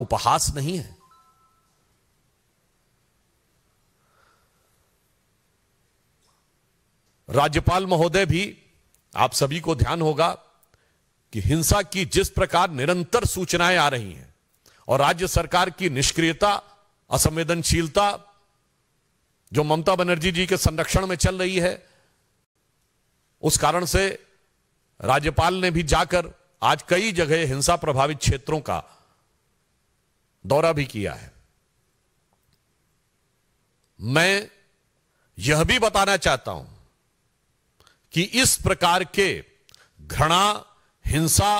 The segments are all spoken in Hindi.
उपहास नहीं है राज्यपाल महोदय भी आप सभी को ध्यान होगा कि हिंसा की जिस प्रकार निरंतर सूचनाएं आ रही हैं और राज्य सरकार की निष्क्रियता असंवेदनशीलता जो ममता बनर्जी जी के संरक्षण में चल रही है उस कारण से राज्यपाल ने भी जाकर आज कई जगह हिंसा प्रभावित क्षेत्रों का दौरा भी किया है मैं यह भी बताना चाहता हूं कि इस प्रकार के घृणा हिंसा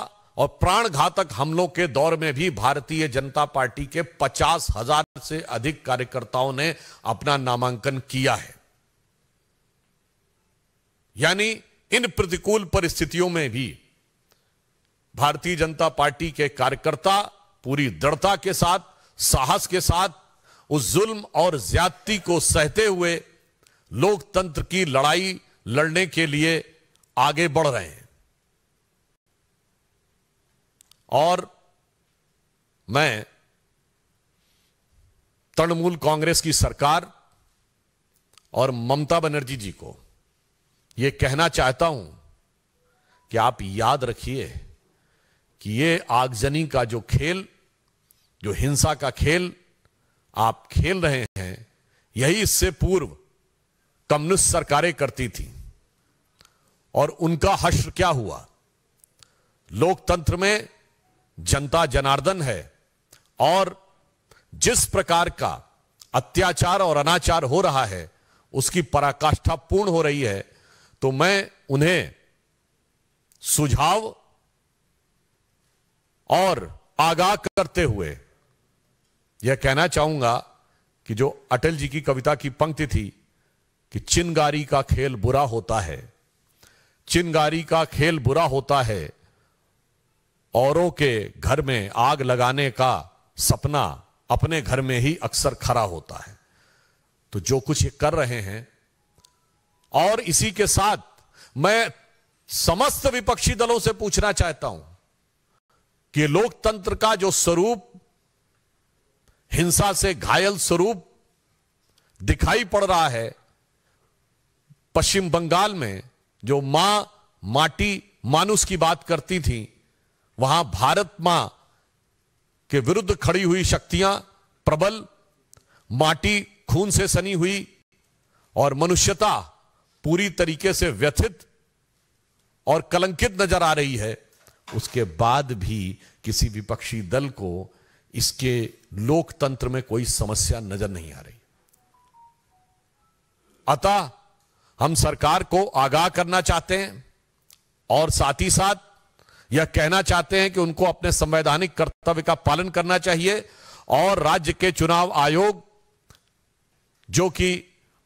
और प्राण घातक हमलों के दौर में भी भारतीय जनता पार्टी के पचास हजार से अधिक कार्यकर्ताओं ने अपना नामांकन किया है यानी इन प्रतिकूल परिस्थितियों में भी भारतीय जनता पार्टी के कार्यकर्ता पूरी दृढ़ता के साथ साहस के साथ उस जुल्म और ज्यादती को सहते हुए लोकतंत्र की लड़ाई लड़ने के लिए आगे बढ़ रहे हैं और मैं तृणमूल कांग्रेस की सरकार और ममता बनर्जी जी को यह कहना चाहता हूं कि आप याद रखिए कि यह आगजनी का जो खेल जो हिंसा का खेल आप खेल रहे हैं यही इससे पूर्व कम्युनिस्ट सरकारें करती थी और उनका हश्र क्या हुआ लोकतंत्र में जनता जनार्दन है और जिस प्रकार का अत्याचार और अनाचार हो रहा है उसकी पराकाष्ठा पूर्ण हो रही है तो मैं उन्हें सुझाव और आगाह करते हुए यह कहना चाहूंगा कि जो अटल जी की कविता की पंक्ति थी कि चिनगारी का खेल बुरा होता है चिनगारी का खेल बुरा होता है औरों के घर में आग लगाने का सपना अपने घर में ही अक्सर खरा होता है तो जो कुछ ये कर रहे हैं और इसी के साथ मैं समस्त विपक्षी दलों से पूछना चाहता हूं कि लोकतंत्र का जो स्वरूप हिंसा से घायल स्वरूप दिखाई पड़ रहा है पश्चिम बंगाल में जो मां माटी मानुष की बात करती थी वहां भारत मां के विरुद्ध खड़ी हुई शक्तियां प्रबल माटी खून से सनी हुई और मनुष्यता पूरी तरीके से व्यथित और कलंकित नजर आ रही है उसके बाद भी किसी विपक्षी दल को इसके लोकतंत्र में कोई समस्या नजर नहीं आ रही अतः हम सरकार को आगाह करना चाहते हैं और साथ ही साथ यह कहना चाहते हैं कि उनको अपने संवैधानिक कर्तव्य का पालन करना चाहिए और राज्य के चुनाव आयोग जो कि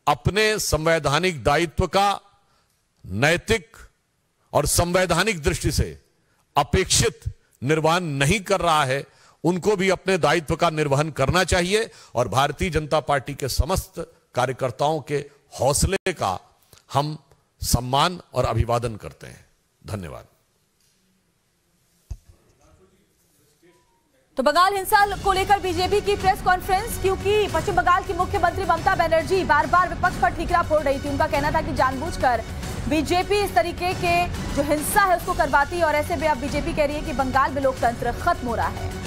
अपने संवैधानिक दायित्व का नैतिक और संवैधानिक दृष्टि से अपेक्षित निर्वाहन नहीं कर रहा है उनको भी अपने दायित्व का निर्वहन करना चाहिए और भारतीय जनता पार्टी के समस्त कार्यकर्ताओं के हौसले का हम सम्मान और अभिवादन करते हैं धन्यवाद तो बंगाल हिंसा को लेकर बीजेपी की प्रेस कॉन्फ्रेंस क्योंकि पश्चिम बंगाल की मुख्यमंत्री ममता बनर्जी बार बार विपक्ष पर ठीकरा फोड़ रही थी उनका कहना था कि जानबूझकर बीजेपी इस तरीके के जो हिंसा है उसको करवाती है और ऐसे में अब बीजेपी कह रही है कि बंगाल में लोकतंत्र खत्म हो रहा है